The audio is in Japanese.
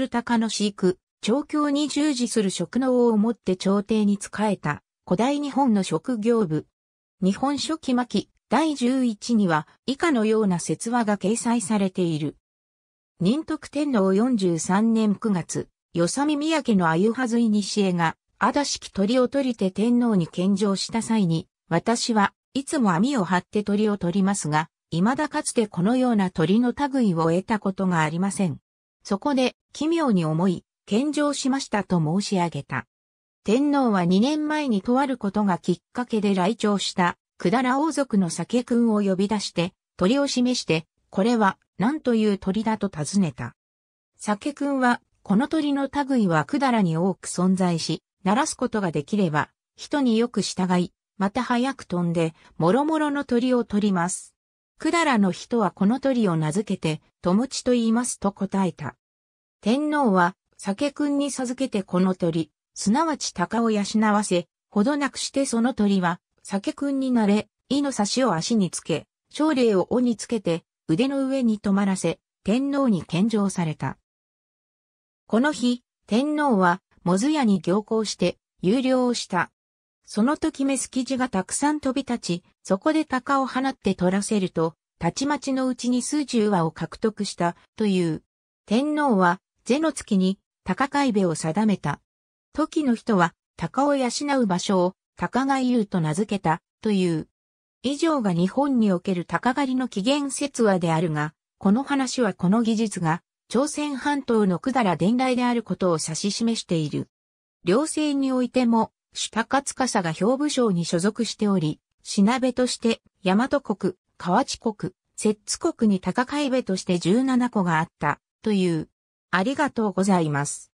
ル鷹の飼育、調教に従事する職能をもって朝廷に仕えた古代日本の職業部。日本書紀巻第11には以下のような説話が掲載されている。仁徳天皇43年9月、よさみ宮家のあゆはずいにしえが、あだしき鳥を取りて天皇に献上した際に、私はいつも網を張って鳥を取りますが、未だかつてこのような鳥の類を得たことがありません。そこで、奇妙に思い、献上しましたと申し上げた。天皇は2年前にとあることがきっかけで来庁した、百済王族の酒君を呼び出して、鳥を示して、これは何という鳥だと尋ねた。酒君は、この鳥の類は百済に多く存在し、鳴らすことができれば、人によく従い、また早く飛んで、もろもろの鳥を取ります。百済の人はこの鳥を名付けて、友地と言いますと答えた。天皇は、酒君に授けてこの鳥、すなわち鷹を養わせ、ほどなくしてその鳥は、酒君になれ、意の差しを足につけ、奨励を尾につけて、腕の上に止まらせ、天皇に献上された。この日、天皇は、モズ屋に行幸して、有料をした。その時メス生地がたくさん飛び立ち、そこで鷹を放って取らせると、たちまちのうちに数十羽を獲得した、という。天皇は、ゼの月に、鷹海部を定めた。時の人は、鷹を養う場所を、鷹が言うと名付けた、という。以上が日本における鷹狩りの起源説話であるが、この話はこの技術が、朝鮮半島の百済伝来であることを指し示している。両性においても、下勝笠が兵部省に所属しており、品部として大和国、河内国、摂津国に高海部として17個があった、という。ありがとうございます。